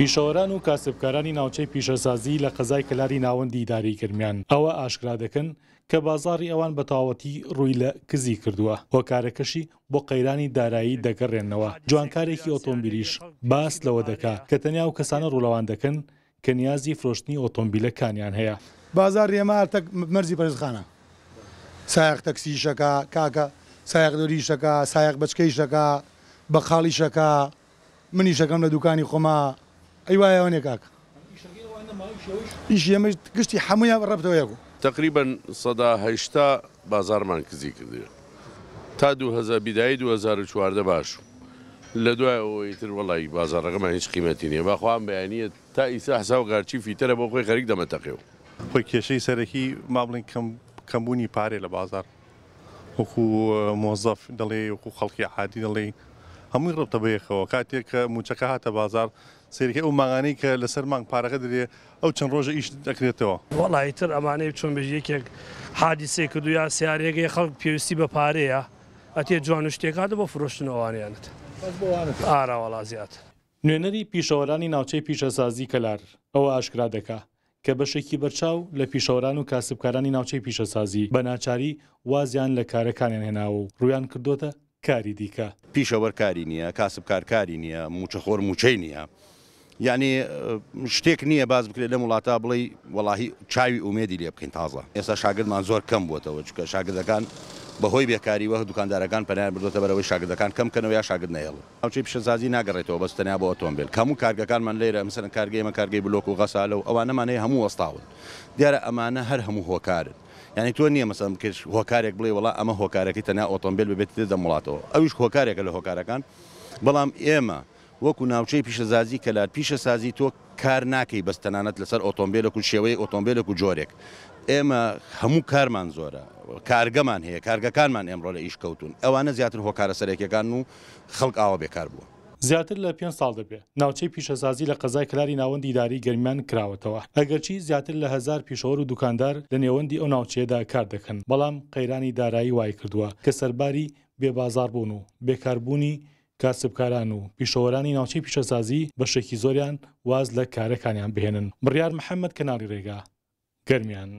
پیشەوەران و کاسبکارانی ناوچەی پیشەسازی لە قەزای کلاری ناوەندی داریکردمیان ئەوە ئاشکرا دەکەن کە بازاری ئەوان بەتاوەتی ڕووی لە کزی کردووە وەکارەکەشی بۆ قەیرانی دارایی دەگەڕێنەوە جوانکارێکی ئۆتۆمبیلیش باس لەوە دەکا کە تەنیا و کەسانە ڕوولەوان دەکەن کە نیازی فرۆشتنی ئۆتۆمبیلەکانیان هەیە بازار ڕێمارتە مەرزی پەرزخانە سایق تەکسیشەکە کاکە سایق دۆریشەکە سایق بچکەیشەکە بە خاڵیشەکە منیشەکەم لە دوکانی خۆما ئەی وایەوانێک کاک ئیش ئێمەش گشتی هەمویان ڕەبتەوە یەک تقریبن سەداهشتا بازارمان کزی کردی تا 2000 بیدایی 2014 باش لە دوای ئەوەی تر وڵی بازارەکەمان هیچ قیمەتی نیە باخواان بەیانە تا ئیسا حسا و گارچی فیتەرە بۆ خۆی خەریک دەمەتەقێەوە خۆی کێشەی سەرەکی مابڵین کەمبوونی پارێ لە بازار وەکو مۆزەف دەڵێ وەکو خەڵکی عادی دەڵێ هەمووی ڕبتە بەیەخەوە کاتێک کە موچەکە هاتە بازار سریکە ئەو ماغانەی کە لەسەر مانگ پارەکە دەرێ ئەو چەند ڕۆژە ئیش دەکرێتەوە وڵایتر ئەمانەی چۆن بێژ یەکێک حادیسێ کە دویا سیارێکی خەڵک پێویستی بە پارەیە ئەتێ جوان شتێکات بۆ فرۆشتنەوەوانیانت ئاراوەڵا زیات نوێنەری پیشەوەرانی ناوچەی پیشەسازی کەلار ئەوە ئاشکرا دەکات کە بەشێکی بەرچاو لە پیشەوەران و کاسبکارانی ناوچەی پیشەسازی بە ناچاری وازیان لە کارەکانیان هێناوە و ڕویان کردوتە کاری دیکە پیشەوەرکاری نییە کاسب کارکاری نییە موچەخۆر موچەی نییە یعنی شتێک نییە باز بکرێت لە وڵاتە بڵێ وڵی چاوی ئومێدی لێ بکەین تازە ئێستا شاگردمان زۆر کەم بووتەوە چکە شاگردەکان بەهۆی بێکاری وە دوکاندارەکان پەنیان بردوتە بەرەوەی شاگردەکان کەم کەنەوە یا شاگرد نێڵ ئەوچی پیشەزازی ناگەڕێتەوە بەستەنیا بۆ ئۆتۆمبیل کەموو کارگەکانمان لێرە مثلن کارگەیمە کارگەی بلۆک و غەسالە و ئەوانەمانەیە هەموو وەستاون دیارە ئەمانە هەر هەموو هۆکارن ینی تۆ نییە مەسم کرد هۆکارێک بڵێ وڵا ئەمە هۆکارەکەی تەنیا ئۆتۆمبیل ببێت دەمڵاتەوە ئەویش هۆکارێکە لە هۆکارەکان بەڵام ئێمە وەکو ناوچەی پیشەزازی کەلات پیشە سازی تۆ کار ناکەی بەستەنانەت لەسەر ئۆتۆمبیلە و شێوەی ئۆتۆمبیلە و جۆرێک ئێمە هەموو کارمان زۆرە کارگەمان هەیە کارگەکانمان ئەمڕۆ لە ئیشکەوتون ئەوانە زیاتر هۆکارە سەرێکەکان و خەڵک ئاوە بێکار بووە. زیاتر لە پێ ساڵ دەبێت ناوچەی پیشەسازی لە قەزای کلاری ناوەندی داری گەرمیان کراوەتەوە ئەگەرچی زیاتر لە هزار پیشەوە و دوکاندار لە نێوەندی ئەو ناوچەیەدا کار دەکەن بەڵام قەیرانی دارایی وای کردووە کە سەرباری بێبازار بوون و بێکاربوونی کاسبکاران و پیشەوەرانی ناوچەی پیشەسازی بەشێکی زۆریان واز لە کارەکانیان بهێنن بڕیار محەممەد کەناڵی ڕێگا گەرمیان.